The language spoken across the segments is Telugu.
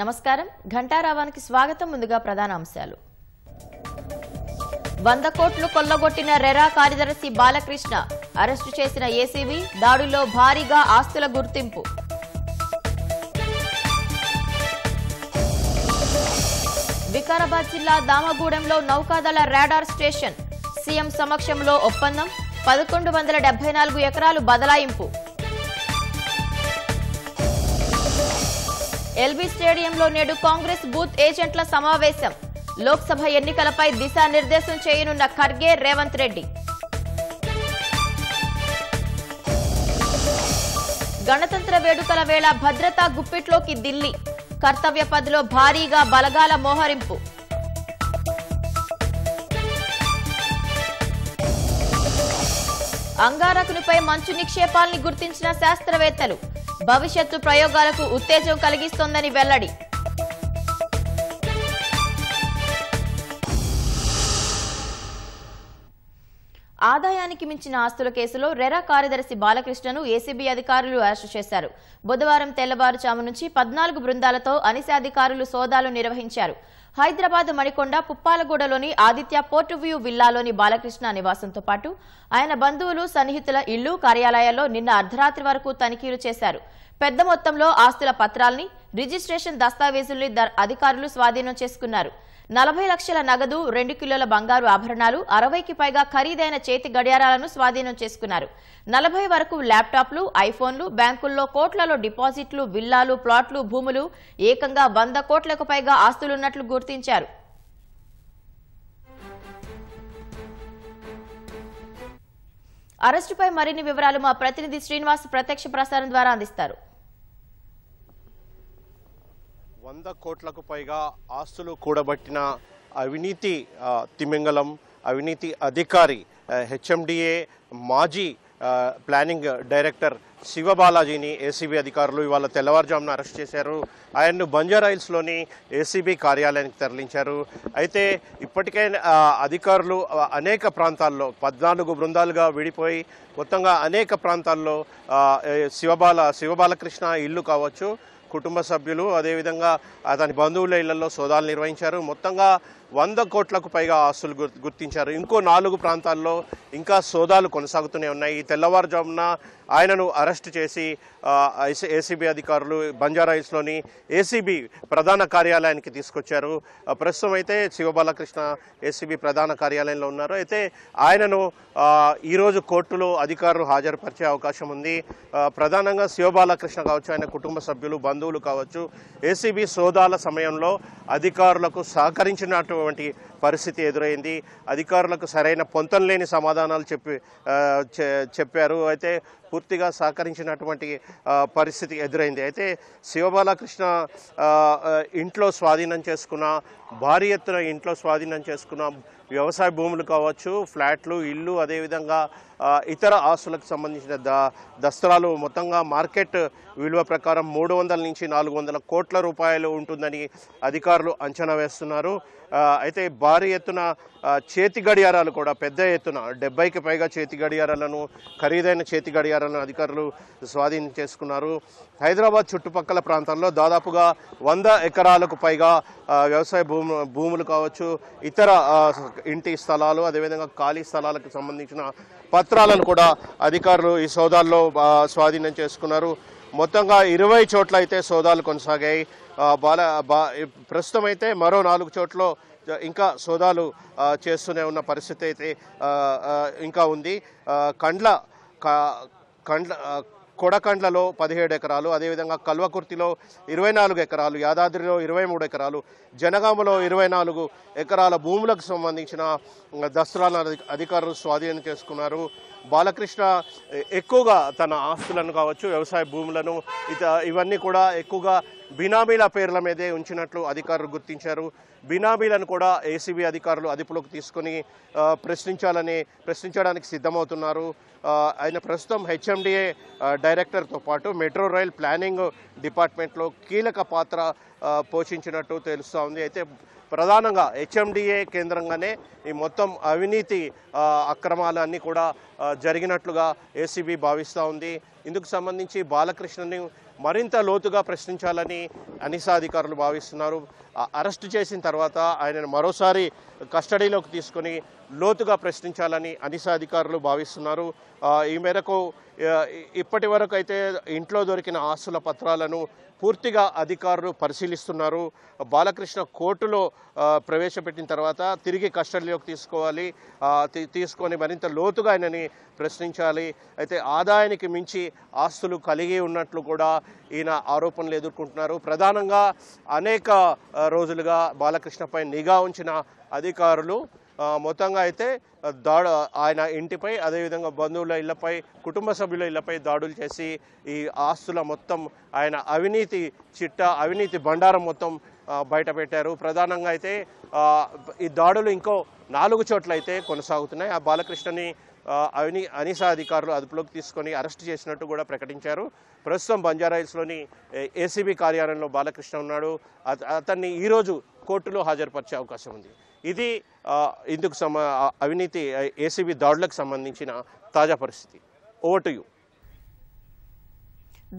నమస్కారం ఘంటారావానికి స్వాగతం ముందుగా ప్రధాన అంశాలు వంద కోట్లు కొల్లగొట్టిన రెరా కార్యదర్శి బాలకృష్ణ అరెస్టు చేసిన ఏసీబీ దాడుల్లో భారీగా ఆస్తుల గుర్తింపు వికారాబాద్ జిల్లా దామగూడెంలో నౌకాదళ రాడార్ స్టేషన్ సీఎం సమక్షంలో ఒప్పందం పదకొండు వందల డెబ్బై నాలుగు ఎకరాలు బదలాయింపు ఎల్బీ స్టేడియంలో నేడు కాంగ్రెస్ బూత్ ఏజెంట్ల సమావేశం లోక్సభ ఎన్నికలపై దిశానిర్దేశం చేయనున్న ఖర్గే రేవంత్ రెడ్డి గణతంత్ర వేడుకల వేళ భద్రతా గుప్పిట్లోకి ఢిల్లీ కర్తవ్య పదిలో భారీగా బలగాల మోహరింపు అంగారకునిపై మంచు నిక్షేపాల్ని గుర్తించిన శాస్త్రవేత్తలు భవిష్యత్తు ప్రయోగాలకు ఉత్తేజం కలిగిస్తోందని వెల్లడి ఆదాయానికి మించిన ఆస్తుల కేసులో రెరా కార్యదర్శి బాలకృష్ణను ఏసీబీ అధికారులు అరెస్టు చేశారు బుధవారం తెల్లవారుజాము నుంచి పద్నాలుగు బృందాలతో అనిశాధికారులు సోదాలు నిర్వహించారు హైదరాబాద్ మణికొండ పుప్పాలగూడలోని ఆదిత్య పోర్ట్ వ్యూ విల్లాలోని బాలకృష్ణ నివాసంతో పాటు ఆయన బంధువులు సన్నిహితుల ఇళ్లు కార్యాలయాల్లో నిన్న అర్ధరాత్రి వరకు తనిఖీలు చేశారు పెద్ద మొత్తంలో ఆస్తుల పత్రాల్ని రిజిస్ట్రేషన్ దస్తావేజుల్ని అధికారులు స్వాధీనం చేసుకున్నారు నలభై లక్షల నగదు రెండు కిలోల బంగారు ఆభరణాలు అరవైకి పైగా ఖరీదైన చేతి గడియారాలను స్వాధీనం చేసుకున్నారు నలభై వరకు ల్యాప్టాప్లు ఐఫోన్లు బ్యాంకుల్లో కోట్లలో డిపాజిట్లు విల్లాలు ప్లాట్లు భూములు ఏకంగా వంద కోట్లకు పైగా ఆస్తులున్నట్లు గుర్తించారు అరెస్టుపై మరిన్ని వివరాలు మా ప్రతినిధి శ్రీనివాస్ ప్రత్యక్ష ప్రసారం ద్వారా అందిస్తారు వంద కోట్లకు పైగా ఆస్తులు కూడబట్టిన అవినీతి తిమింగలం అవినీతి అధికారి హెచ్ఎండిఏ మాజీ ప్లానింగ్ డైరెక్టర్ శివబాలాజీని ఏసీబీ అధికారులు ఇవాళ తెల్లవారుజామున అరెస్ట్ చేశారు ఆయన్ను బంజారాయిల్స్లోని ఏసీబీ కార్యాలయానికి తరలించారు అయితే ఇప్పటికే అధికారులు అనేక ప్రాంతాల్లో పద్నాలుగు బృందాలుగా విడిపోయి మొత్తంగా అనేక ప్రాంతాల్లో శివబాల శివబాలకృష్ణ ఇల్లు కావచ్చు కుటుంబ సభ్యులు అదేవిధంగా అతని బంధువుల ఇళ్లలో సోదాలు నిర్వహించారు మొత్తంగా వంద కోట్లకు పైగా ఆస్తులు గుర్తించారు ఇంకో నాలుగు ప్రాంతాల్లో ఇంకా సోదాలు కొనసాగుతూనే ఉన్నాయి తెల్లవారుజామున ఆయనను అరెస్ట్ చేసి ఏసీబీ అధికారులు బంజారాయిల్స్లోని ఏసీబీ ప్రధాన కార్యాలయానికి తీసుకొచ్చారు ప్రస్తుతం అయితే శివబాలకృష్ణ ఏసీబీ ప్రధాన కార్యాలయంలో ఉన్నారు అయితే ఆయనను ఈరోజు కోర్టులో అధికారులు హాజరుపరిచే అవకాశం ఉంది ప్రధానంగా శివబాలకృష్ణ కావచ్చు ఆయన కుటుంబ సభ్యులు బంధువులు కావచ్చు ఏసీబీ సోదాల సమయంలో అధికారులకు సహకరించినట్టు వంటి పరిస్థితి ఎదురైంది అధికారులకు సరైన పొంతం లేని సమాధానాలు చెప్పి చెప్పారు అయితే పూర్తిగా సహకరించినటువంటి పరిస్థితి ఎదురైంది అయితే శివబాలకృష్ణ ఇంట్లో స్వాధీనం చేసుకున్న భారీ ఎత్తున ఇంట్లో స్వాధీనం చేసుకున్న వ్యవసాయ భూములు కావచ్చు ఫ్లాట్లు ఇల్లు అదేవిధంగా ఇతర ఆస్తులకు సంబంధించిన ద దస్తరాలు మొత్తంగా మార్కెట్ విలువ ప్రకారం మూడు వందల నుంచి నాలుగు వందల కోట్ల రూపాయలు ఉంటుందని అధికారులు అంచనా వేస్తున్నారు అయితే భారీ ఎత్తున చేతి గడియారాలు కూడా పెద్ద ఎత్తున డెబ్బైకి పైగా చేతి గడియారాలను ఖరీదైన చేతి గడియారాలను అధికారులు స్వాధీనం చేసుకున్నారు హైదరాబాద్ చుట్టుపక్కల ప్రాంతంలో దాదాపుగా వంద ఎకరాలకు పైగా వ్యవసాయ భూము భూములు కావచ్చు ఇతర ఇంటి స్థలాలు అదేవిధంగా ఖాళీ స్థలాలకు సంబంధించిన పత్రాలను కూడా అధికారులు ఈ సోదాల్లో స్వాధీనం చేసుకున్నారు మొత్తంగా ఇరవై చోట్ల అయితే సోదాలు కొనసాగాయి బాల బా ప్రస్తుతం అయితే మరో నాలుగు చోట్ల ఇంకా సోదాలు చేస్తూనే ఉన్న పరిస్థితి అయితే ఇంకా ఉంది కండ్ల కండ్ల కొడకండ్లలో పదిహేడు ఎకరాలు అదేవిధంగా కల్వకుర్తిలో ఇరవై నాలుగు ఎకరాలు యాదాద్రిలో ఇరవై మూడు ఎకరాలు జనగామలో ఇరవై నాలుగు ఎకరాల భూములకు సంబంధించిన దసరాల అధికారులు స్వాధీనం చేసుకున్నారు బాలకృష్ణ ఎక్కువగా తన ఆస్తులను కావచ్చు వ్యవసాయ భూములను ఇత ఇవన్నీ కూడా ఎక్కువగా బినామీల పేర్ల మీదే ఉంచినట్లు అధికారులు గుర్తించారు బినామీలను కూడా ఏసీబీ అధికారులు అదుపులోకి తీసుకుని ప్రశ్నించాలని ప్రశ్నించడానికి సిద్ధమవుతున్నారు ఆయన ప్రస్తుతం హెచ్ఎండిఏ డైరెక్టర్తో పాటు మెట్రో రైల్ ప్లానింగ్ డిపార్ట్మెంట్లో కీలక పాత్ర పోషించినట్టు తెలుస్తూ ఉంది అయితే ప్రధానంగా హెచ్ఎండిఏ కేంద్రంగానే ఈ మొత్తం అవినీతి అక్రమాలన్నీ కూడా జరిగినట్లుగా ఏసీబీ భావిస్తూ ఉంది ఇందుకు సంబంధించి బాలకృష్ణని మరింత లోతుగా ప్రశ్నించాలని అనిసా అధికారులు భావిస్తున్నారు అరెస్టు చేసిన తర్వాత ఆయనను మరోసారి కస్టడీలోకి తీసుకొని లోతుగా ప్రశ్నించాలని అనిసా అధికారులు భావిస్తున్నారు ఈ మేరకు ఇప్పటి వరకు అయితే ఇంట్లో దొరికిన ఆస్తుల పత్రాలను పూర్తిగా అధికారులు పరిశీలిస్తున్నారు బాలకృష్ణ కోర్టులో ప్రవేశపెట్టిన తర్వాత తిరిగి కస్టడీలోకి తీసుకోవాలి తీసుకొని మరింత లోతుగా ఆయనని ప్రశ్నించాలి అయితే ఆదాయానికి మించి ఆస్తులు కలిగి ఉన్నట్లు కూడా ఈయన ఆరోపణలు ఎదుర్కొంటున్నారు ప్రధానంగా అనేక రోజులుగా బాలకృష్ణపై నిఘా ఉంచిన అధికారులు మొత్తంగా అయితే దాడు ఆయన ఇంటిపై అదేవిధంగా బంధువుల ఇళ్లపై కుటుంబ సభ్యుల ఇళ్లపై దాడులు చేసి ఈ ఆస్తుల మొత్తం ఆయన అవినీతి చిట్ట అవినీతి బండారం మొత్తం బయట పెట్టారు ప్రధానంగా అయితే ఈ దాడులు ఇంకో నాలుగు చోట్ల అయితే కొనసాగుతున్నాయి ఆ బాలకృష్ణని అవిని అనీస అధికారులు అదుపులోకి తీసుకొని అరెస్ట్ చేసినట్టు కూడా ప్రకటించారు ప్రస్తుతం బంజారాయిల్స్లోని ఏసీబీ కార్యాలయంలో బాలకృష్ణ ఉన్నాడు అతన్ని ఈరోజు కోర్టులో హాజరుపరిచే అవకాశం ఉంది ఇది ఇందుకు సమ అవినీతి ఏసీబీ దాడులకు సంబంధించిన తాజా పరిస్థితి ఓవర్ టు యూ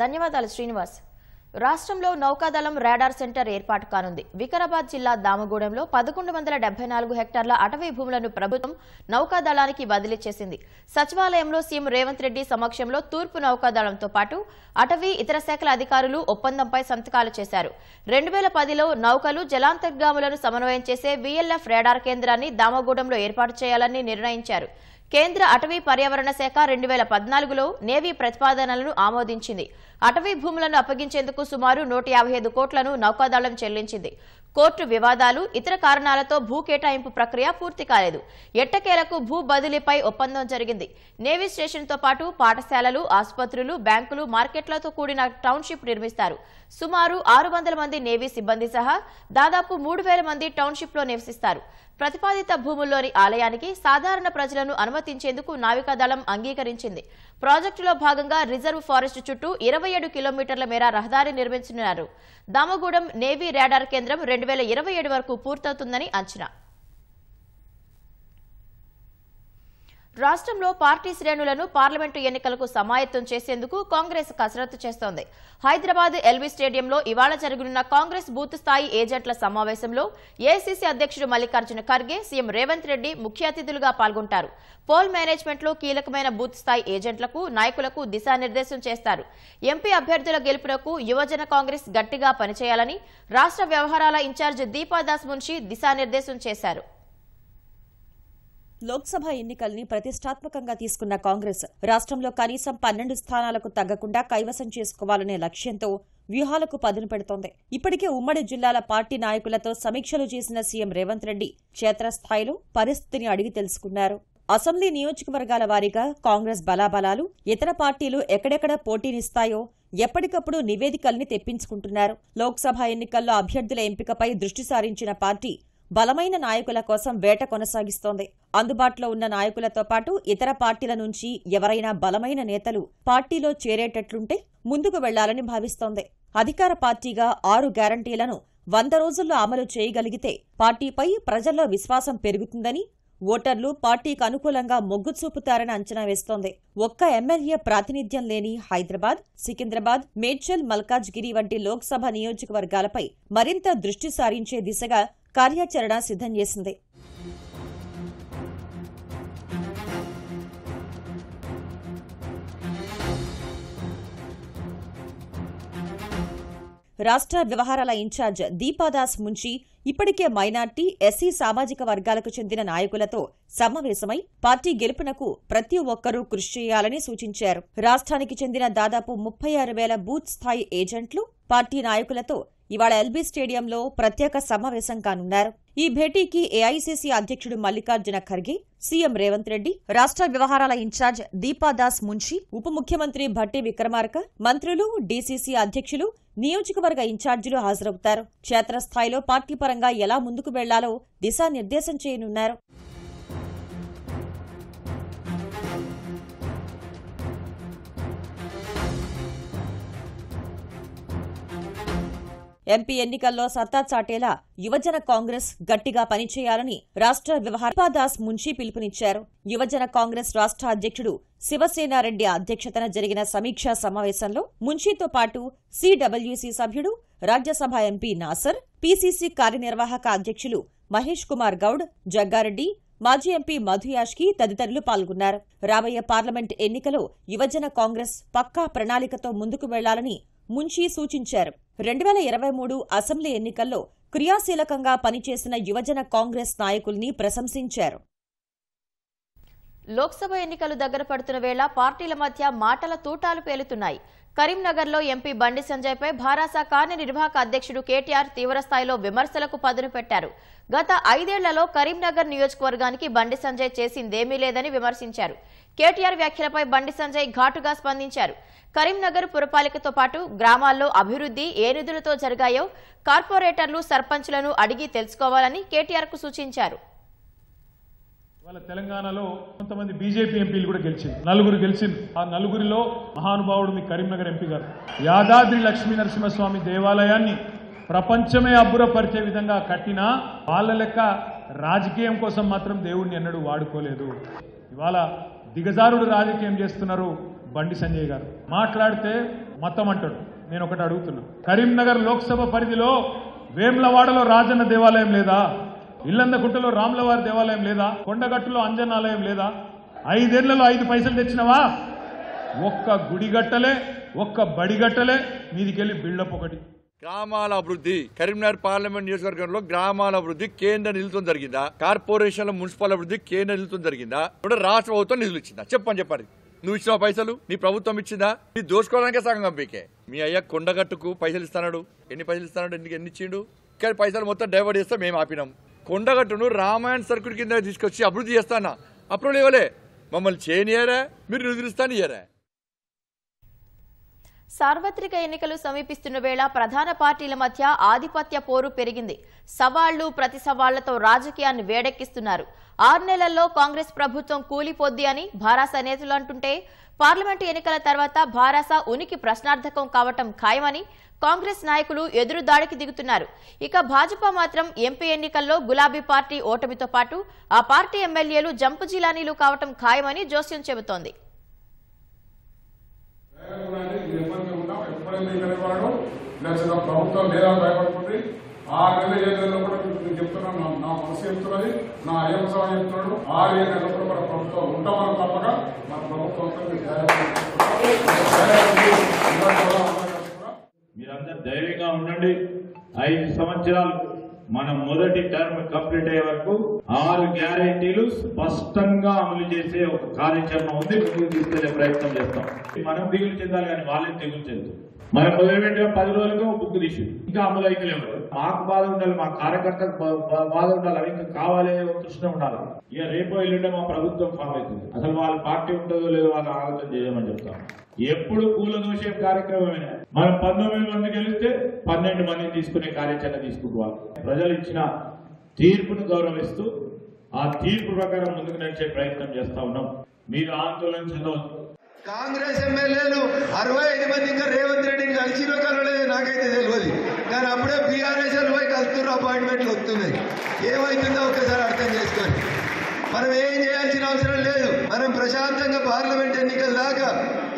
ధన్యవాదాలు శ్రీనివాస్ రాష్ట్రంలో నౌకాదళం రాడార్ సెంటర్ ఏర్పాటు కానుంది వికారాబాద్ జిల్లా దామగూడెంలో పదకొండు వందల డెబ్బై నాలుగు హెక్టార్ల అటవీ భూములను ప్రభుత్వం నౌకాదళానికి బదిలీ చేసింది సచివాలయంలో సీఎం రేవంత్ రెడ్డి సమక్షంలో తూర్పు నౌకాదళంతో పాటు అటవీ ఇతర శాఖల అధికారులు ఒప్పందంపై సంతకాలు చేశారు రెండు వేల పదిలో నౌకలు జలాంతర్గాములను సమన్వయం చేసే వీఎల్ఎఫ్ రాడార్ కేంద్రాన్ని దామగూడెంలో ఏర్పాటు చేయాలని నిర్ణయించారు కేంద్ర అటవీ పర్యావరణ శాఖ రెండు వేల పద్నాలుగులో నేవీ ప్రతిపాదనలను ఆమోదించింది అటవీ భూములను అప్పగించేందుకు సుమారు నూట కోట్లను నౌకాదళం చెల్లించింది కోర్టు వివాదాలు ఇతర కారణాలతో భూ కేటాయింపు ప్రక్రియ పూర్తి కాలేదు ఎట్టకేలకు భూ బదిలీపై ఒప్పందం జరిగింది నేవీ స్టేషన్తో పాటు పాఠశాలలు ఆసుపత్రులు బ్యాంకులు మార్కెట్లతో కూడిన టౌన్షిప్ నిర్మిస్తారు సుమారు ఆరు వందల మంది నేవీ సిబ్బంది సహా దాదాపు మూడు వేల మంది టౌన్షిప్లో నివసిస్తారు ప్రతిపాదిత భూముల్లోని ఆలయానికి సాధారణ ప్రజలను అనుమతించేందుకు నావికాదళం అంగీకరించింది ప్రాజెక్టులో భాగంగా రిజర్వ్ ఫారెస్ట్ చుట్టూ ఇరవై ఏడు కిలోమీటర్ల మేర రహదారి నిర్మించనున్నారు దామగూడెం నేవీ రాడార్ కేంద్రం రెండు వరకు పూర్తవుతుందని అంచనా రాష్ట్రంలో పార్టీ శ్రేణులను పార్లమెంటు ఎన్నికలకు సమాయత్తం చేసేందుకు కాంగ్రెస్ కసరత్తు చేస్తోంది హైదరాబాద్ ఎల్వీ స్టేడియంలో ఇవాళ జరగనున్న కాంగ్రెస్ బూత్ స్థాయి ఏజెంట్ల సమావేశంలో ఏసీసీ అధ్యక్షుడు మల్లికార్జున ఖర్గే సీఎం రేవంత్ రెడ్డి ముఖ్య అతిథులుగా పాల్గొంటారు పోల్ మేనేజ్మెంట్లో కీలకమైన బూత్ స్థాయి ఏజెంట్లకు నాయకులకు దిశానిర్దేశం చేస్తారు ఎంపీ అభ్యర్థుల గెలుపునకు యువజన కాంగ్రెస్ గట్టిగా పనిచేయాలని రాష్ట్ర వ్యవహారాల ఇన్ఛార్జ్ దీపాదాస్ మున్షి దిశానిర్దేశం చేశారు లోక్సభ ఎన్నికల్ని ప్రతిష్టాత్మకంగా తీసుకున్న కాంగ్రెస్ రాష్ట్రంలో కనీసం పన్నెండు స్థానాలకు తగ్గకుండా కైవసం చేసుకోవాలనే లక్ష్యంతో వ్యూహాలకు పదును పెడుతోంది ఇప్పటికే ఉమ్మడి జిల్లాల పార్టీ నాయకులతో సమీక్షలు చేసిన సీఎం రేవంత్ రెడ్డి క్షేత్రస్థాయిలో పరిస్థితిని అడిగి తెలుసుకున్నారు అసెంబ్లీ నియోజకవర్గాల వారీగా కాంగ్రెస్ బలాబలాలు ఇతర పార్టీలు ఎక్కడెక్కడ పోటీనిస్తాయో ఎప్పటికప్పుడు నివేదికల్ని తెప్పించుకుంటున్నారు లోక్సభ ఎన్నికల్లో అభ్యర్థుల ఎంపికపై దృష్టి సారించిన పార్టీ బలమైన నాయకుల కోసం వేట కొనసాగిస్తోంది అందుబాటులో ఉన్న నాయకులతో పాటు ఇతర పార్టీల నుంచి ఎవరైనా బలమైన నేతలు పార్టీలో చేరేటట్లుంటే ముందుకు వెళ్లాలని భావిస్తోంది అధికార పార్టీగా ఆరు గ్యారంటీలను వంద రోజుల్లో అమలు చేయగలిగితే పార్టీపై ప్రజల్లో విశ్వాసం పెరుగుతుందని ఓటర్లు పార్టీకి అనుకూలంగా మొగ్గు చూపుతారని అంచనా వేస్తోంది ఒక్క ఎమ్మెల్యే ప్రాతినిధ్యం లేని హైదరాబాద్ సికింద్రాబాద్ మేడ్చల్ మల్కాజ్గిరి వంటి లోక్సభ నియోజకవర్గాలపై మరింత దృష్టి సారించే దిశగా కార్యాచరణ సిద్ధం చేసింది రాష్ట్ర వ్యవహారాల ఇన్ఛార్జ్ దీపాదాస్ ముంచి ఇప్పటికే మైనార్టీ ఎస్సీ సామాజిక వర్గాలకు చెందిన నాయకులతో సమావేశమై పార్టీ గెలుపునకు ప్రతి ఒక్కరూ కృషి చేయాలని సూచించారు రాష్ట్రానికి చెందిన దాదాపు ముప్పై ఆరు వేల బూత్ స్థాయి ఏజెంట్లు పార్టీ నాయకులతో ఇవాళ ఎల్బీ స్టేడియంలో ప్రత్యేక సమావేశం కానున్నారు ఈ భేటీకి ఏఐసీసీ అధ్యక్షుడు మల్లికార్జున ఖర్గే సీఎం రేవంత్ రెడ్డి రాష్ట్ర వ్యవహారాల ఇన్ఛార్జ్ దీపాదాస్ మున్షి ఉప ముఖ్యమంత్రి భట్టి విక్రమార్క మంత్రులు డీసీసీ అధ్యక్షులు నియోజకవర్గ ఇన్ఛార్జీలు హాజరవుతారు క్షేత్రస్థాయిలో పార్టీ పరంగా ఎలా ముందుకు వెళ్లాలో దిశానిర్దేశం చేయనున్నారు ఎంపీ ఎన్నికల్లో సత్తా చాటేలా యువజన కాంగ్రెస్ గట్టిగా పనిచేయాలని రాష్ట్ర దాస్ మున్షి పిలుపునిచ్చారు యువజన కాంగ్రెస్ రాష్ట్ర అధ్యక్షుడు శివసేనారెడ్డి అధ్యక్షతన జరిగిన సమీక్షా సమావేశంలో మున్షీతో పాటు సిడబ్ల్యూసీ సభ్యుడు రాజ్యసభ ఎంపీ నాసర్ పీసీసీ కార్యనిర్వాహక అధ్యక్షులు మహేష్ కుమార్ గౌడ్ జగ్గారెడ్డి మాజీ ఎంపీ మధుయాష్కి తదితరులు పాల్గొన్నారు రాబోయే పార్లమెంట్ ఎన్నికలో యువజన కాంగ్రెస్ పక్కా ప్రణాళికతో ముందుకు వెళ్లాలని ముంచి సూచించారు రెండు వేల ఇరవై మూడు అసెంబ్లీ ఎన్నికల్లో క్రియాశీలకంగా పనిచేసిన యువజన కాంగ్రెస్ నాయకుల్ని ప్రశంసించారు లోక్సభ ఎన్నికలు దగ్గర పడుతున్న వేళ పార్టీల మధ్య మాటల తూటాలు పేలుతున్నాయి కరీంనగర్లో ఎంపీ బండి సంజయ్పై భారాస కార్యనిర్వాహక అధ్యక్షుడు కేటీఆర్ తీవ్రస్థాయిలో విమర్శలకు పదును పెట్టారు గత ఐదేళ్లలో కరీంనగర్ నియోజకవర్గానికి బండి సంజయ్ చేసిందేమీ లేదని విమర్శించారు కేటీఆర్ వ్యాఖ్యలపై బండి సంజయ్ ఘాటుగా స్పందించారు కరీంనగర్ పురపాలికతో పాటు గ్రామాల్లో అభివృద్ధి ఏ నిధులతో జరిగాయో కార్పొరేటర్లు సర్పంచ్లను అడిగి తెలుసుకోవాలని కేటీఆర్ కు సూచించారు వాళ్ళ తెలంగాణలో కొంతమంది బీజేపీ ఎంపీలు కూడా గెలిచింది నలుగురు గెలిచింది ఆ నలుగురిలో మహానుభావుడు మీ కరీంనగర్ ఎంపీ గారు యాదాద్రి లక్ష్మీ నరసింహస్వామి దేవాలయాన్ని ప్రపంచమే అబ్బురపరిచే విధంగా కట్టిన వాళ్ళ లెక్క రాజకీయం కోసం మాత్రం దేవుడిని ఎన్నడూ వాడుకోలేదు ఇవాళ దిగజారుడు రాజకీయం చేస్తున్నారు బండి సంజయ్ గారు మాట్లాడితే మతం అంటాడు నేను ఒకటి అడుగుతున్నా కరీంనగర్ లోక్సభ పరిధిలో వేమ్లవాడలో రాజన్న దేవాలయం లేదా ఇల్లందకుంటలో రాములవారి దేవాలయం లేదా కొండగట్టులో అంజనాలయం లేదా ఐదేళ్లలో ఐదు పైసలు తెచ్చినవా ఒక్క గుడిగట్టలే ఒక్క బడిగట్టలే మీదికెళ్ళి బిల్డప్ ఒకటి గ్రామాల అభివృద్ధి కరీంనగర్ పార్లమెంట్ నియోజకవర్గంలో గ్రామాల అభివృద్ధి కేంద్ర నిధులతో జరిగిందా కార్పొరేషన్ల మున్సిపల్ అభివృద్ధి కేంద్ర నిధులతో జరిగిందా ఇప్పుడు రాష్ట్ర ప్రభుత్వం నిధులు ఇచ్చిందా చెప్పని చెప్పాలి నువ్వు ఇచ్చిన పైసలు నీ ప్రభుత్వం ఇచ్చిందా నీ దోచుకోవడానికే సగం కంపీకే మీ అయ్యా కొండగట్టుకు పైసలు ఇస్తాడు ఎన్ని పైసలు ఇస్తాడు ఎందుకు ఎన్ని ఇచ్చిండు ఇక్కడ పైసలు మొత్తం డైవర్ట్ చేస్తే మేము ఆపినాం కొండగట్టును రామాయణ సర్క్యూట్ కింద తీసుకొచ్చి అభివృద్ధి చేస్తానా అప్రూవల్ ఇవ్వలే మమ్మల్ని చేయనియరా మీరు నిధులు ఇస్తాను ఇయ్యరా సార్వత్రిక ఎన్నికలు సమీపిస్తున్న వేళ ప్రధాన పార్టీల మధ్య ఆధిపత్య పోరు పెరిగింది సవాళ్లు ప్రతి సవాళ్లతో రాజకీయాన్ని వేడెక్కిస్తున్నారు ఆరు నెలల్లో కాంగ్రెస్ ప్రభుత్వం కూలిపోద్ది అని భారాస నేతలు అంటుంటే పార్లమెంటు ఎన్నికల తర్వాత భారాస ఉనికి ప్రశ్నార్థకం కావటం ఖాయమని కాంగ్రెస్ నాయకులు ఎదురు దాడికి దిగుతున్నారు ఇక భాజపా మాత్రం ఎంపీ ఎన్నికల్లో గులాబీ పార్టీ ఓటమితో పాటు ఆ పార్టీ ఎమ్మెల్యేలు జంపు జిలానీలు కావటం ఖాయమని జోస్యం చెబుతోంది నెలలు ఈ లేకపోతే ప్రభుత్వం లేదా భయపడుతుంది ఆరు నెలలు ఏడు నెలలు కూడా నేను చెప్తున్నాను నా మనసు చెప్తున్నది నా అయ్యప్ప స్వామి చెప్తున్నాడు ఆరు ఏడు నెలలు కూడా మన ప్రభుత్వం ఉంటామని తప్పక మన ప్రభుత్వం మీరందరూ ధైర్యంగా ఉండండి ఐదు సంవత్సరాలు మనం మొదటి టర్మ్ కంప్లీట్ అయ్యే వరకు ఆరు గ్యారంటీలు స్పష్టంగా అమలు చేసే ఒక కార్యాచరణ ఉంది ముందుకు తీసుకెళ్లే ప్రయత్నం చేస్తాం మనం దిగులు చెందాలి కానీ వాళ్ళే దిగులు చెందు మనం మొదలుపెట్టిన పది రోజులుగా బుక్ తీసి ఇంకా అమలు అయితలేము మాకు బాధ ఉండాలి మా కార్యకర్తకు బాధ ఉండాలి అవి ఇంకా కావాలి కృష్ణ ఉండాలి ఇక రేపో ఎల్లుండే మా ప్రభుత్వం ఫామ్ అవుతుంది అసలు వాళ్ళ పార్టీ ఉంటుందో లేదో వాళ్ళ ఆలోచన చేయమని చెప్తాం ఎప్పుడు కూల దోషే కార్యక్రమమే మనం పంతొమ్మిది మంది గెలిస్తే పన్నెండు మందిని తీసుకునే కార్యాచరణ తీసుకుంటున్నాం ప్రజలు ఇచ్చిన తీర్పును గౌరవిస్తూ ఆ తీర్పు ప్రకారం ముందుకు నడిచే ప్రయత్నం చేస్తా ఉన్నాం మీరు ఆందోళన చెందవచ్చు కాంగ్రెస్ ఎమ్మెల్యేలు అరవై ఐదు మంది ఇంకా రేవంత్ రెడ్డి కలిసిరో కలవలేదు నాకైతే తెలియదు కానీ అప్పుడే బీఆర్ఎస్ పోయి కలుస్తున్న అపాయింట్మెంట్లు వస్తున్నాయి ఏమైతుందో ఒకసారి అర్థం చేసుకోండి మనం ఏం చేయాల్సిన అవసరం లేదు మనం ప్రశాంతంగా పార్లమెంట్ ఎన్నికల దాకా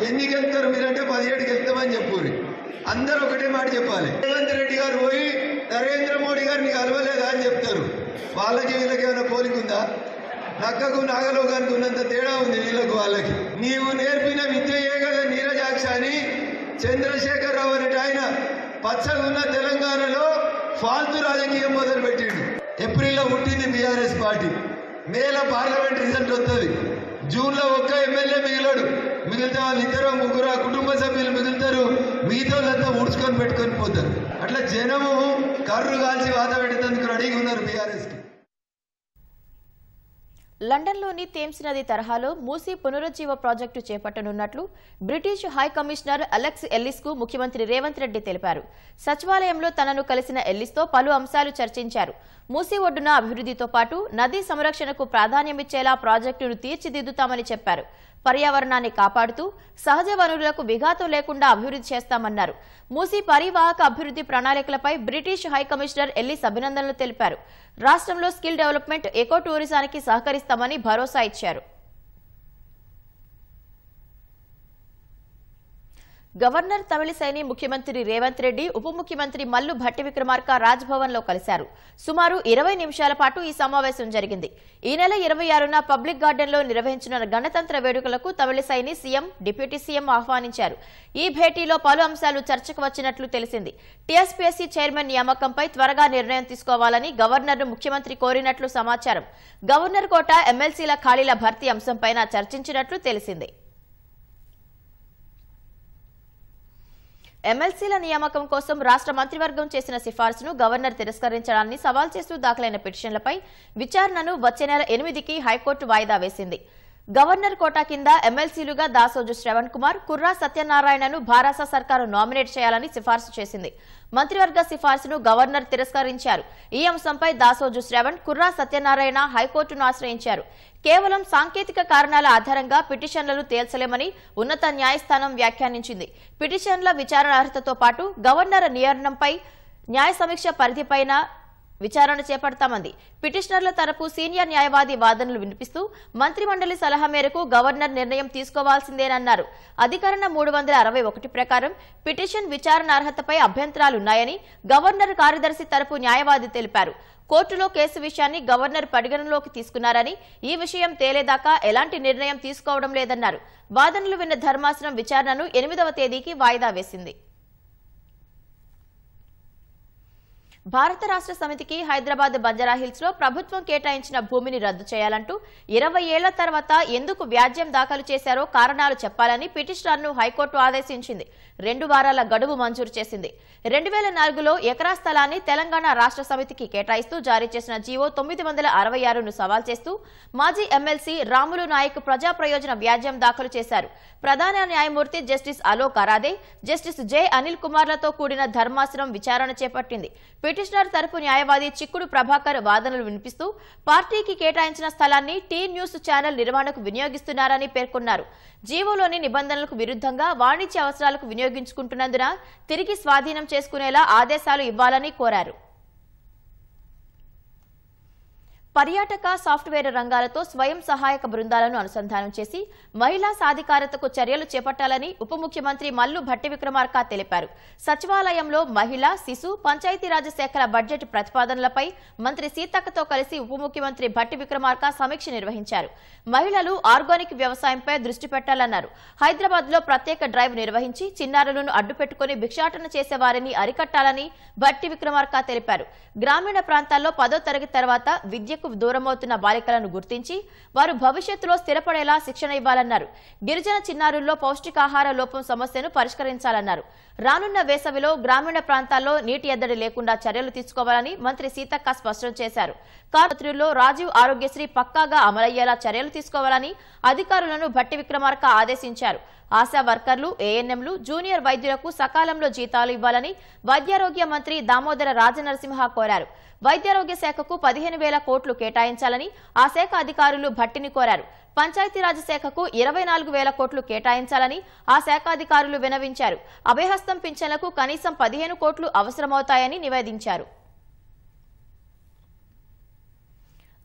ఎన్ని గెలుస్తారు మీరంటే పదిహేడు గెలుస్తామని చెప్పుర్రి అందరూ ఒకటే మాట చెప్పాలి రేవంత్ రెడ్డి గారు పోయి నరేంద్ర మోడీ నీకు అలవలేదా అని చెప్తారు వాళ్ళ జీవులకి ఏమైనా పోలిక ఉందా నక్కకు నాగలోకానికి ఉన్నంత తేడా ఉంది నీళ్ళకు వాళ్ళకి నీవు నేర్పిన విద్యయే కదా నీరజాక్ష అని చంద్రశేఖరరావు అనే ఆయన పచ్చగున్న తెలంగాణలో ఫాల్తు రాజకీయం మొదలుపెట్టిండు ఏప్రిల్లో పుట్టింది బీఆర్ఎస్ పార్టీ మేలో పార్లమెంట్ రిజల్ట్ వస్తుంది జూన్లో ఒక్క ఎమ్మెల్యే మిగిలాడు మిగతా వాళ్ళు ఇద్దరు ముగ్గురు కుటుంబ సభ్యులు మిగులుతారు మిగతా వాళ్ళంతా ఊడ్చుకొని పెట్టుకొని పోతారు అట్లా జనము కర్రు కాల్చి వాత పెట్టేందుకు రెడీగా ఉన్నారు బీఆర్ఎస్కి లండన్లోని థేమ్స్ నది తరహాలో మూసీ పునరుజ్జీవ ప్రాజెక్టు చేపట్టనున్నట్లు బ్రిటిష్ హై కమిషనర్ అలెక్స్ ఎల్లిస్కు ముఖ్యమంత్రి రేవంత్ రెడ్డి తెలిపారు సచివాలయంలో తనను కలిసిన ఎల్లిస్తో పలు అంశాలు చర్చించారు మూసీ ఒడ్డున అభివృద్దితో పాటు నదీ సంరక్షణకు ప్రాధాన్యమిచ్చేలా ప్రాజెక్టును తీర్చిదిద్దుతామని చెప్పారు పర్యావరణాన్ని కాపాడుతూ సహజ వనరులకు విఘాతం లేకుండా అభివృద్ధి చేస్తామన్నారు మూసీ పరివాహక అభివృద్ధి ప్రణాళికలపై బ్రిటిష్ హైకమిషనర్ ఎల్లీస్ అభినందనలు తెలిపారు రాష్ట్రంలో స్కిల్ డెవలప్మెంట్ ఎకో టూరిజానికి సహకరిస్తామని భరోసా ఇచ్చారు గవర్నర్ తమిళిసైని ముఖ్యమంత్రి రేవంత్ రెడ్డి ఉప ముఖ్యమంత్రి మల్లు భట్టి విక్రమార్క రాజ్భవన్ లో కలిశారు సుమారు ఇరవై నిమిషాల పాటు ఈ సమావేశం జరిగింది ఈ నెల ఇరవై ఆరున పబ్లిక్ గార్డెన్ లో నిర్వహించిన గణతంత్ర వేడుకలకు తమిళిసైని సీఎం డిప్యూటీ సీఎం ఆహ్వానించారు ఈ భేటీలో పలు అంశాలు చర్చకు వచ్చినట్లు తెలిసింది టీఎస్పీఎస్సీ చైర్మన్ నియామకంపై త్వరగా నిర్ణయం తీసుకోవాలని గవర్నర్ ముఖ్యమంత్రి కోరినట్లు సమాచారం గవర్నర్ కోట ఎమ్మెల్సీల ఖాళీల భర్తీ అంశంపైన చర్చించినట్లు తెలిసింది ఎమ్మెల్సీల నియామకం కోసం రాష్ట్ర మంత్రివర్గం చేసిన సిఫార్సును గవర్నర్ తిరస్కరించడాన్ని సవాల్ చేస్తూ దాఖలైన పిటిషన్లపై విచారణను వచ్చే నెల ఎనిమిదికి హైకోర్టు వాయిదా వేసింది గవర్నర్ కోటా కింద ఎమ్మెల్సీలుగా దాసోజు శ్రవణ్ కుమార్ కుర్రా సత్యనారాయణను భారాస సర్కారు నామినేట్ చేయాలని సిఫార్సు చేసింది మంత్రివర్గ సిఫార్సును గవర్నర్ తిరస్కరించారు ఈ అంశంపై దాసోజు శ్రవణ్ కుర్రా సత్యనారాయణ హైకోర్టును ఆశ్రయించారు కేవలం సాంకేతిక కారణాల ఆధారంగా పిటిషన్లను తేల్చలేమని ఉన్నత న్యాయస్థానం వ్యాఖ్యానించింది పిటిషన్ల విచారణ అర్హతతో పాటు గవర్నర్ నియరణంపై న్యాయ సమీక్ష పరిధిపైన విచారణ చేపడతామంది పిటిషనర్ల తరపు సీనియర్ న్యాయవాది వాదనలు వినిపిస్తూ మంత్రి మండలి సలహా మేరకు గవర్నర్ నిర్ణయం తీసుకోవాల్సిందేనన్నారు అధికరణ మూడు వందల అరవై ఒకటి ప్రకారం పిటిషన్ విచారణ అర్హతపై అభ్యంతరాలున్నాయని గవర్నర్ కార్యదర్శి తరపు న్యాయవాది తెలిపారు కోర్టులో కేసు విషయాన్ని గవర్నర్ పరిగణనలోకి తీసుకున్నారని ఈ విషయం తేలేదాకా ఎలాంటి నిర్ణయం తీసుకోవడం లేదన్నారు వాదనలు విన్న ధర్మాసనం విచారణను ఎనిమిదవ తేదీకి వాయిదా వేసింది భారత రాష్ట్ర సమితికి హైదరాబాద్ బంజారాహిల్స్ లో ప్రభుత్వం కేటాయించిన భూమిని రద్దు చేయాలంటూ ఇరవై ఏళ్ల తర్వాత ఎందుకు వ్యాజ్యం దాఖలు చేశారో కారణాలు చెప్పాలని పిటిషనర్ను హైకోర్టు ఆదేశించింది రెండు వారాల గడువు మంజూరు చేసింది రెండు వేల నాలుగులో ఎకరా స్థలాన్ని తెలంగాణ రాష్ట్ర సమితికి కేటాయిస్తూ జారీ చేసిన జీవో తొమ్మిది వందల అరవై ఆరును సవాల్ చేస్తూ మాజీ ఎమ్మెల్సీ రాములు నాయక్ ప్రజా ప్రయోజన వ్యాజ్యం దాఖలు చేశారు ప్రధాన న్యాయమూర్తి justice Alok Aradhe justice J Anil కుమార్లతో కూడిన ధర్మాసనం విచారణ చేపట్టింది పిటిషనర్ తరపు న్యాయవాది చిక్కుడు ప్రభాకర్ వాదనలు వినిపిస్తూ పార్టీకి కేటాయించిన స్థలాన్ని టీ న్యూస్ ఛానల్ నిర్వహణకు వినియోగిస్తున్నారని పేర్కొన్నారు జీవోలోని నిబంధనలకు విరుద్ధంగా వాణిజ్య అవసరాలకు వినియోగించుకుంటున్నందున తిరిగి స్వాధీనం చేసుకునేలా ఆదేశాలు ఇవ్వాలని కోరారు పర్యాటక సాఫ్ట్వేర్ రంగాలతో స్వయం సహాయక బృందాలను అనుసంధానం చేసి మహిళా సాధికారతకు చర్యలు చేపట్టాలని ఉప ముఖ్యమంత్రి మల్లు భట్టి విక్రమార్క తెలిపారు సచివాలయంలో మహిళా శిశు పంచాయతీరాజ్ శాఖల బడ్జెట్ ప్రతిపాదనలపై మంత్రి సీతక్కతో కలిసి ఉప ముఖ్యమంత్రి భట్టి విక్రమార్క సమీక్ష నిర్వహించారు మహిళలు ఆర్గానిక్ వ్యవసాయంపై దృష్టి పెట్టాలన్నారు హైదరాబాద్ లో ప్రత్యేక డ్రైవ్ నిర్వహించి చిన్నారులను అడ్డుపెట్టుకుని భిక్షాటన చేసేవారిని అరికట్టాలని భట్టి విక్రమార్క తెలిపారు గ్రామీణ ప్రాంతాల్లో పదో తరగతి తర్వాత విద్యకు దూరమవుతున్న బాలికలను గుర్తించి వారు భవిష్యత్తులో స్థిరపడేలా శిక్షణ ఇవ్వాలన్నారు గిరిజన చిన్నారుల్లో పౌష్టికాహార లోపం సమస్యను పరిష్కరించాలన్నారు రానున్న వేసవిలో గ్రామీణ ప్రాంతాల్లో నీటి ఎద్దడి లేకుండా చర్యలు తీసుకోవాలని మంత్రి సీతక్క స్పష్టం చేశారు కార్పత్రుల్లో రాజీవ్ ఆరోగ్యశ్రీ పక్కాగా అమలయ్యేలా చర్యలు తీసుకోవాలని అధికారులను భట్టి విక్రమార్క ఆదేశించారు ఆశా వర్కర్లు ఏఎన్ఎంలు జూనియర్ వైద్యులకు సకాలంలో జీతాలు ఇవ్వాలని వైద్యారోగ్య మంత్రి దామోదర రాజనరసింహ కోరారు వైద్యారోగ్య శాఖకు పదిహేను వేల కోట్లు కేటాయించాలని ఆ శాఖ అధికారులు భట్టిని కోరారు పంచాయతీరాజ్ శాఖకు ఇరవై నాలుగు వేల కోట్లు కేటాయించాలని ఆ శాఖ అధికారులు వినవించారు అభయహస్తం పింఛన్లకు కనీసం పదిహేను కోట్లు అవసరమవుతాయని నివేదించారు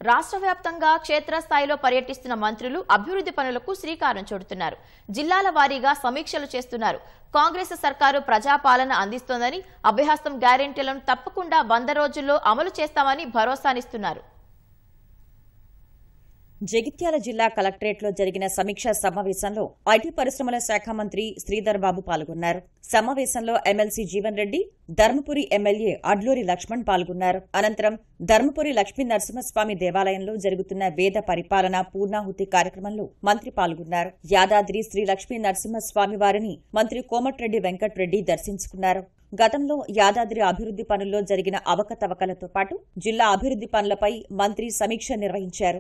రాష్ట్ర వ్యాప్తంగా క్షేత్రస్థాయిలో పర్యటిస్తున్న మంత్రులు అభివృద్ది పనులకు శ్రీకారం చుడుతున్నారు జిల్లాల వారీగా సమీక్షలు చేస్తున్నారు కాంగ్రెస్ సర్కారు ప్రజాపాలన అందిస్తోందని అభ్యాసం గ్యారెంటీలను తప్పకుండా వంద రోజుల్లో అమలు చేస్తామని భరోసానిస్తున్నారు జగిత్యాల జిల్లా కలెక్టరేట్లో జరిగిన సమీక్షా సమావేశంలో ఐటీ పరిశ్రమల శాఖ మంత్రి శ్రీధర్ బాబు పాల్గొన్నారు సమావేశంలో ఎమ్మెల్సీ జీవన్ రెడ్డి ధర్మపురి ఎమ్మెల్యే అడ్లూరి లక్ష్మణ్ పాల్గొన్నారు అనంతరం ధర్మపురి లక్ష్మీ నరసింహస్వామి దేవాలయంలో జరుగుతున్న వేద పరిపాలన పూర్ణాహుతి కార్యక్రమంలో మంత్రి పాల్గొన్నారు యాదాద్రి శ్రీ లక్ష్మీ నరసింహస్వామి వారిని మంత్రి కోమటిరెడ్డి వెంకట్రెడ్డి దర్శించుకున్నారు గతంలో యాదాద్రి అభివృద్ది పనుల్లో జరిగిన అవకతవకలతో పాటు జిల్లా అభివృద్ది పనులపై మంత్రి సమీక్ష నిర్వహించారు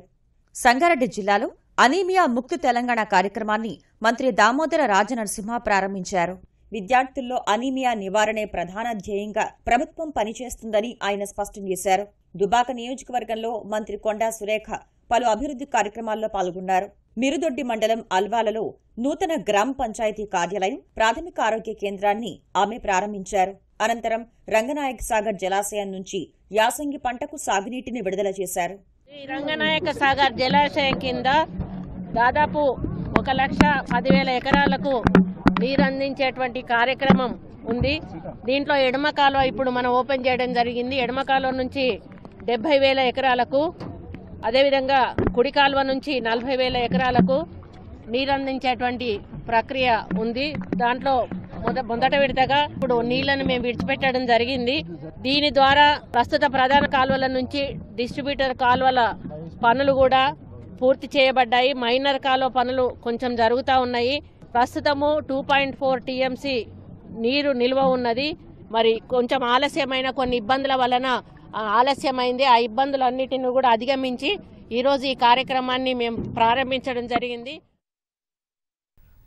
సంగారెడ్డి జిల్లాలో అనీమియా ముక్తి తెలంగాణ కార్యక్రమాన్ని మంత్రి దామోదర రాజనరసింహ ప్రారంభించారు విద్యార్థుల్లో అనీమియా నివారణే ప్రధాన ధ్యేయంగా ప్రభుత్వం పనిచేస్తుందని ఆయన స్పష్టం చేశారు దుబాక నియోజకవర్గంలో మంత్రి కొండా సురేఖ పలు అభివృద్ధి కార్యక్రమాల్లో పాల్గొన్నారు మిరుదొడ్డి మండలం అల్వాలలో నూతన గ్రామ పంచాయతీ కార్యాలయం ప్రాథమిక ఆరోగ్య కేంద్రాన్ని ఆమె ప్రారంభించారు అనంతరం రంగనాయక్ సాగర్ జలాశయం నుంచి యాసంగి పంటకు సాగునీటిని విడుదల చేశారు శ్రీ రంగనాయక సాగర్ జలాశయం కింద దాదాపు ఒక లక్ష పదివేల ఎకరాలకు నీరందించేటువంటి కార్యక్రమం ఉంది దీంట్లో ఎడమ కాలువ ఇప్పుడు మనం ఓపెన్ చేయడం జరిగింది ఎడమ కాలువ నుంచి డెబ్బై వేల ఎకరాలకు అదేవిధంగా కుడి కాలువ నుంచి నలభై వేల ఎకరాలకు నీరందించేటువంటి ప్రక్రియ ఉంది దాంట్లో ముందట విడతగా ఇప్పుడు నీళ్లను మేము విడిచిపెట్టడం జరిగింది దీని ద్వారా ప్రస్తుత ప్రధాన కాలువల నుంచి డిస్ట్రిబ్యూటర్ కాలువల పనులు కూడా పూర్తి చేయబడ్డాయి మైనర్ కాలువ పనులు కొంచెం జరుగుతూ ఉన్నాయి ప్రస్తుతము టూ పాయింట్ ఫోర్ టీఎంసీ నీరు నిల్వ ఉన్నది మరి కొంచెం ఆలస్యమైన కొన్ని ఇబ్బందుల వలన ఆలస్యమైంది ఆ ఇబ్బందులన్నిటిని కూడా అధిగమించి ఈరోజు ఈ కార్యక్రమాన్ని మేము ప్రారంభించడం జరిగింది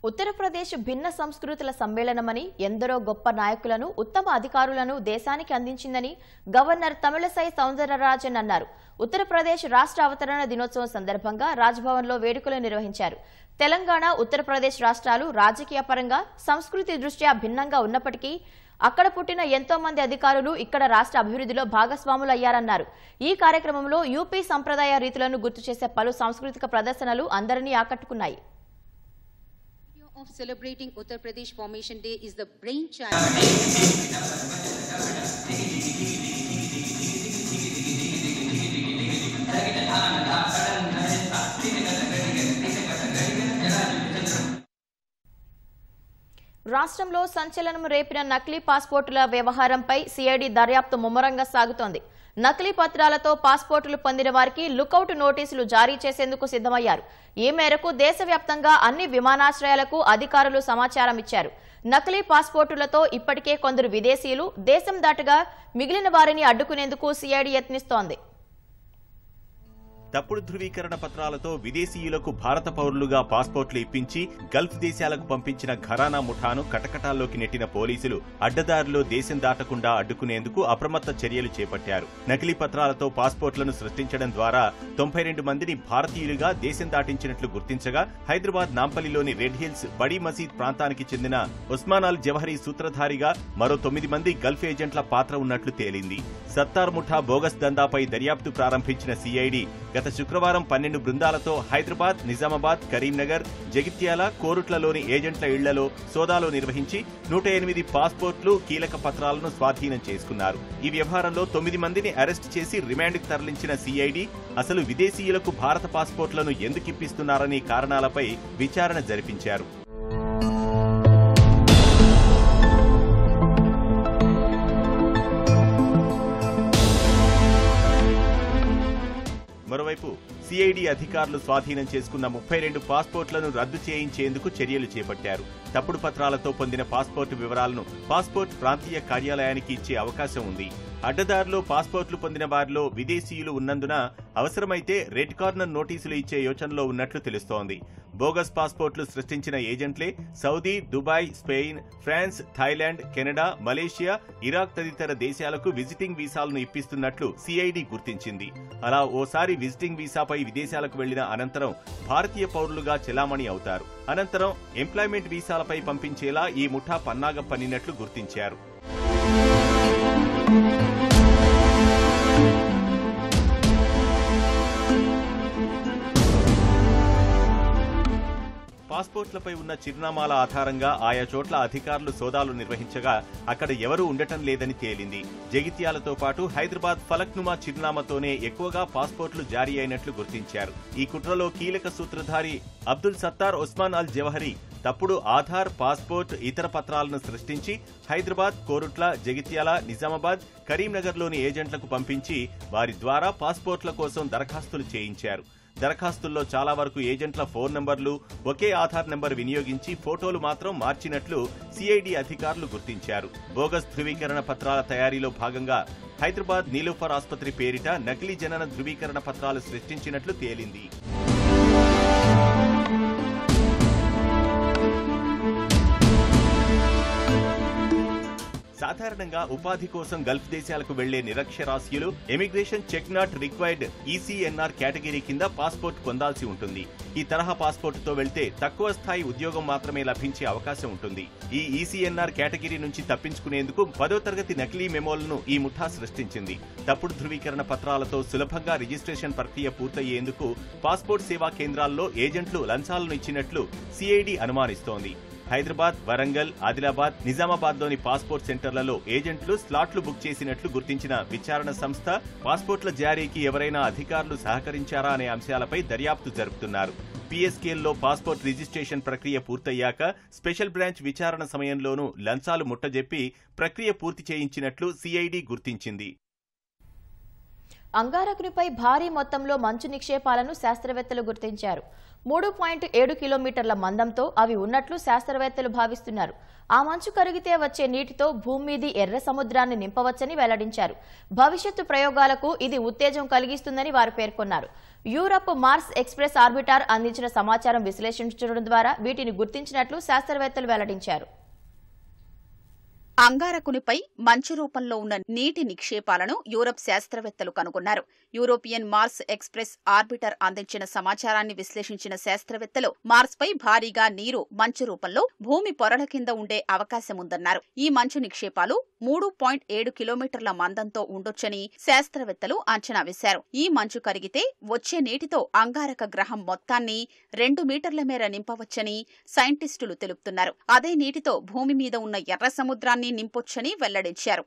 ఉత్తరప్రదేశ్ భిన్న సంస్కృతుల సమ్మేళనమని ఎందరో గొప్ప నాయకులను ఉత్తమ అధికారులను దేశానికి అందించిందని గవర్నర్ తమిళసై సౌందరరాజన్ అన్నారు ఉత్తరప్రదేశ్ రాష్ట్ర అవతరణ దినోత్సవం సందర్భంగా రాజ్భవన్లో వేడుకలు నిర్వహించారు తెలంగాణ ఉత్తరప్రదేశ్ రాష్ట్రాలు రాజకీయ పరంగా సంస్కృతి దృష్ట్యా భిన్నంగా ఉన్నప్పటికీ అక్కడ పుట్టిన ఎంతో మంది అధికారులు ఇక్కడ రాష్ట్ర అభివృద్ధిలో భాగస్వాములయ్యారన్నారు ఈ కార్యక్రమంలో యూపీ సంప్రదాయ రీతులను గుర్తు చేసే పలు సాంస్కృతిక ప్రదర్శనలు అందరినీ ఆకట్టుకున్నాయి of celebrating Uttar Pradesh Formation Day is the brainchild. రాష్ట్రంలో సంచలనం రేపిన నకిలీ పాస్పోర్టుల వ్యవహారంపై సిఐడి దర్యాప్తు ముమ్మరంగా సాగుతోంది నకిలీ పత్రాలతో పాస్పోర్టులు పొందిన వారికి లుకౌట్ నోటీసులు జారీ చేసేందుకు సిద్దమయ్యారు ఈ మేరకు దేశవ్యాప్తంగా అన్ని విమానాశ్రయాలకు అధికారులు సమాచారం ఇచ్చారు నకిలీ పాస్పోర్టులతో ఇప్పటికే కొందరు విదేశీయులు దేశం దాటగా మిగిలిన వారిని అడ్డుకునేందుకు సిఐడి యత్నిస్తోంది తప్పుడు ధృవీకరణ పత్రాలతో విదేశీయులకు భారత పౌరులుగా పాస్పోర్ట్లు ఇప్పించి గల్ఫ్ దేశాలకు పంపించిన ఘరానా ముఠాను కటకటాల్లోకి నెట్టిన పోలీసులు అడ్డదారిలో దేశం దాటకుండా అడ్డుకునేందుకు అప్రమత్త చర్యలు చేపట్టారు నకిలీ పత్రాలతో పాస్పోర్ట్లను సృష్టించడం ద్వారా తొంభై రెండు మందిని భారతీయులుగా దేశం దాటించినట్లు గుర్తించగా హైదరాబాద్ నాంపల్లిలోని రెడ్ హిల్స్ బడీ మసీద్ ప్రాంతానికి చెందిన ఉస్మానాల్ జవహరీ సూత్రధారిగా మరో తొమ్మిది మంది గల్ఫ్ ఏజెంట్ల పాత్ర ఉన్నట్లు తేలింది సత్తార్ ముఠా బోగస్ దందాపై దర్యాప్తు ప్రారంభించిన సిఐడి గత శుక్రవారం పన్నెండు బృందాలతో హైదరాబాద్ నిజామాబాద్ కరీంనగర్ జగిత్యాల కోరుట్లలోని ఏజెంట్ల ఇళ్లలో సోదాలు నిర్వహించి నూట ఎనిమిది పాస్పోర్ట్లు కీలక పత్రాలను స్వాధీనం చేసుకున్నారు ఈ వ్యవహారంలో తొమ్మిది మందిని అరెస్ట్ చేసి రిమాండ్కు తరలించిన సిఐడి అసలు విదేశీయులకు భారత పాస్పోర్ట్లను ఎందుకు ఇప్పిస్తున్నారనే కారణాలపై విచారణ జరిపించారు సిఐడి అధికారులు స్వాధీనం చేసుకున్న ముప్పై రెండు పాస్పోర్ట్లను రద్దు చేయించేందుకు చర్యలు చేపట్టారు తప్పుడు పత్రాలతో పొందిన పాస్పోర్టు వివరాలను పాస్పోర్ట్ ప్రాంతీయ కార్యాలయానికి ఇచ్చే అవకాశం ఉంది అడ్డదారిలో పాస్పోర్ట్లు పొందిన వారిలో విదేశీయులు ఉన్నందున అవసరమైతే రెడ్ కార్నర్ నోటీసులు ఇచ్చే యోచనలో ఉన్నట్లు తెలుస్తోంది బోగస్ పాస్పోర్ట్లు సృష్టించిన ఏజెంట్లే Saudi Dubai Spain France Thailand Canada Malaysia Iraq తదితర దేశాలకు విజిటింగ్ వీసాలను ఇప్పిస్తున్నట్లు సిఐడి గుర్తించింది అలా ఓసారి విజిటింగ్ వీసాపై విదేశాలకు వెళ్లిన అనంతరం భారతీయ పౌరులుగా చెలామణి అవుతారు అనంతరం ఎంప్లాయ్మెంట్ వీసా ప్రాంతాలపై పంపించేలా ఈ ముఠా పన్నాగ పన్నినట్లు గుర్తించారు పాస్పోర్ట్లపై ఉన్న చిరునామాల ఆధారంగా ఆయా చోట్ల అధికారులు సోదాలు నిర్వహించగా అక్కడ ఎవరూ ఉండటం లేదని తేలింది జగిత్యాలతో పాటు హైదరాబాద్ ఫలక్నుమా చిరునామాతోనే ఎక్కువగా పాస్పోర్ట్లు జారీ అయినట్లు గుర్తించారు ఈ కుట్రలో కీలక సూత్రధారి అబ్దుల్ సత్తార్ ఒస్మాన్ అల్ జవహరి తప్పుడు ఆధార్ పాస్పోర్ట్ ఇతర పత్రాలను సృష్టించి హైదరాబాద్ కోరుట్ల జగిత్యాల నిజామాబాద్ కరీంనగర్లోని ఏజెంట్లకు పంపించి వారి ద్వారా పాస్పోర్ట్ల కోసం దరఖాస్తులు చేయించారు దరఖాస్తుల్లో చాలా వరకు ఏజెంట్ల ఫోన్ నంబర్లు ఒకే ఆధార్ నెంబర్ వినియోగించి ఫోటోలు మాత్రం మార్చినట్లు సిఐడి అధికారులు గుర్తించారు బోగస్ ధృవీకరణ పత్రాల తయారీలో భాగంగా హైదరాబాద్ నీలోఫర్ ఆసుపత్రి పేరిట నకిలీ జనన ధృవీకరణ పత్రాలు సృష్టించినట్లు తేలింది సాధారణంగా ఉపాధి కోసం గల్ఫ్ దేశాలకు వెళ్లే నిరక్షరాస్యులు emigration check not required ECNR category కింద పాస్పోర్ట్ పొందాల్సి ఉంటుంది ఈ తరహా పాస్పోర్టుతో వెళ్తే తక్కువ స్థాయి ఉద్యోగం మాత్రమే లభించే అవకాశం ఉంటుంది ఈ ఈసీఎన్ఆర్ కేటగిరీ నుంచి తప్పించుకునేందుకు పదో తరగతి నకిలీ మెమోలను ఈ ముఠా సృష్టించింది తప్పుడు ధృవీకరణ పత్రాలతో సులభంగా రిజిస్ట్రేషన్ ప్రక్రియ పూర్తయ్యేందుకు పాస్పోర్ట్ సేవా కేంద్రాల్లో ఏజెంట్లు లంచాలను ఇచ్చినట్లు సిఐడి అనుమానిస్తోంది హైదరాబాద్ వరంగల్ ఆదిలాబాద్ నిజామాబాద్లోని పాస్పోర్ట్ సెంటర్లలో ఏజెంట్లు స్లాట్లు బుక్ చేసినట్లు గుర్తించిన విచారణ సంస్థ పాస్పోర్ట్ల జారీకి ఎవరైనా అధికారులు సహకరించారా అనే అంశాలపై దర్యాప్తు జరుపుతున్నారు పీఎస్కేల్లో పాస్పోర్ట్ రిజిస్ట్రేషన్ ప్రక్రియ పూర్తయ్యాక స్పెషల్ బ్రాంచ్ విచారణ సమయంలోనూ లంచాలు ముట్టజెప్పి ప్రక్రియ పూర్తి చేయించినట్లు సిఐడి గుర్తించింది అంగారకునిపై భారీ మొత్తంలో మంచు నిక్షేపాలను శాస్త్రవేత్తలు గుర్తించారు మూడు పాయింట్ ఏడు కిలోమీటర్ల మందంతో అవి ఉన్నట్లు శాస్త్రవేత్తలు భావిస్తున్నారు ఆ మంచు కరిగితే వచ్చే నీటితో భూమి ఎర్ర సముద్రాన్ని నింపవచ్చని వెల్లడించారు భవిష్యత్తు ప్రయోగాలకు ఇది ఉత్తేజం కలిగిస్తుందని వారు పేర్కొన్నారు యూరప్ మార్స్ ఎక్స్ప్రెస్ ఆర్బిటార్ అందించిన సమాచారం విశ్లేషించడం ద్వారా వీటిని గుర్తించినట్లు శాస్త్రవేత్తలు వెల్లడించారు అంగారకునిపై మంచు రూపంలో ఉన్న నీటి నిక్షేపాలను యూరప్ శాస్త్రవేత్తలు కనుగొన్నారు యూరోపియన్ మార్స్ ఎక్స్ప్రెస్ ఆర్బిటర్ అందించిన సమాచారాన్ని విశ్లేషించిన శాస్త్రవేత్తలు మార్స్ పై భారీగా నీరు మంచు రూపంలో భూమి పొరల కింద ఉండే అవకాశముందన్నారు ఈ మంచు నిక్షేపాలు మూడు పాయింట్ ఏడు కిలోమీటర్ల మందంతో ఉండొచ్చని శాస్త్రవేత్తలు అంచనా వేశారు ఈ మంచు కరిగితే వచ్చే నీటితో అంగారక గ్రహం మొత్తాన్ని రెండు మీటర్ల మేర నింపవచ్చని సైంటిస్టులు తెలుపుతున్నారు అదే నీటితో భూమి మీద ఉన్న ఎర్ర సముద్రాన్ని నింపొచ్చని వెల్లడించారు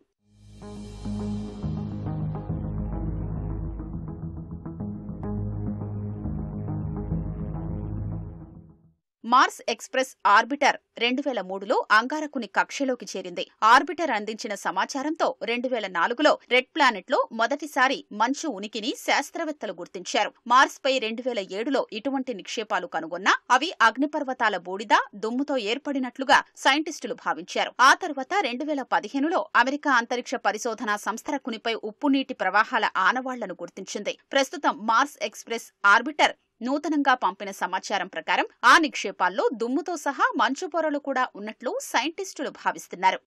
మార్స్ ఎక్స్ప్రెస్ ఆర్బిటర్ రెండు వేల మూడులో అంగారకుని కక్షలోకి చేరింది ఆర్బిటర్ అందించిన సమాచారంతో రెండు వేల నాలుగులో రెడ్ ప్లానెట్లో మొదటిసారి మంచు ఉనికిని శాస్త్రవేత్తలు గుర్తించారు మార్స్ పై రెండు వేల ఏడులో ఇటువంటి నిక్షేపాలు కనుగొన్నా అవి అగ్నిపర్వతాల బూడిద దుమ్ముతో ఏర్పడినట్లుగా సైంటిస్టులు భావించారు ఆ తర్వాత రెండు వేల పదిహేనులో అమెరికా అంతరిక్ష పరిశోధనా సంస్థ ఉప్పు ఉప్పునీటి ప్రవాహాల ఆనవాళ్లను గుర్తించింది ప్రస్తుతం మార్స్ ఎక్స్ప్రెస్ ఆర్బిటర్ నూతనంగా పంపిన సమాచారం ప్రకారం ఆ నిక్షేపాల్లో దుమ్ముతో సహా మంచు పొరలు కూడా ఉన్నట్లు సైంటిస్టులు భావిస్తున్నారు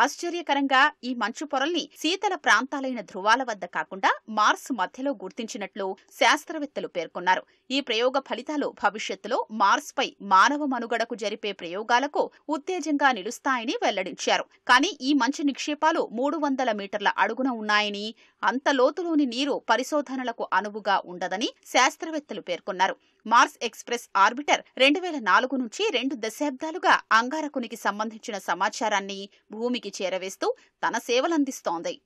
ఆశ్చర్యకరంగా ఈ మంచు పొరల్ని శీతల ప్రాంతాలైన ధ్రువాల వద్ద కాకుండా మార్స్ మధ్యలో గుర్తించినట్లు శాస్త్రవేత్తలు పేర్కొన్నారు ఈ ప్రయోగ ఫలితాలు భవిష్యత్తులో మార్స్పై మానవ మనుగడకు జరిపే ప్రయోగాలకు ఉత్తేజంగా నిలుస్తాయని వెల్లడించారు కానీ ఈ మంచు నిక్షేపాలు మూడు వందల మీటర్ల అడుగున ఉన్నాయని అంత లోతులోని నీరు పరిశోధనలకు అనువుగా ఉండదని శాస్త్రవేత్తలు పేర్కొన్నారు మార్స్ ఎక్స్ప్రెస్ ఆర్బిటర్ రెండు వేల నాలుగు నుంచి రెండు దశాబ్దాలుగా అంగారకునికి సంబంధించిన సమాచారాన్ని భూమికి చేరవేస్తూ తన సేవలందిస్తోంది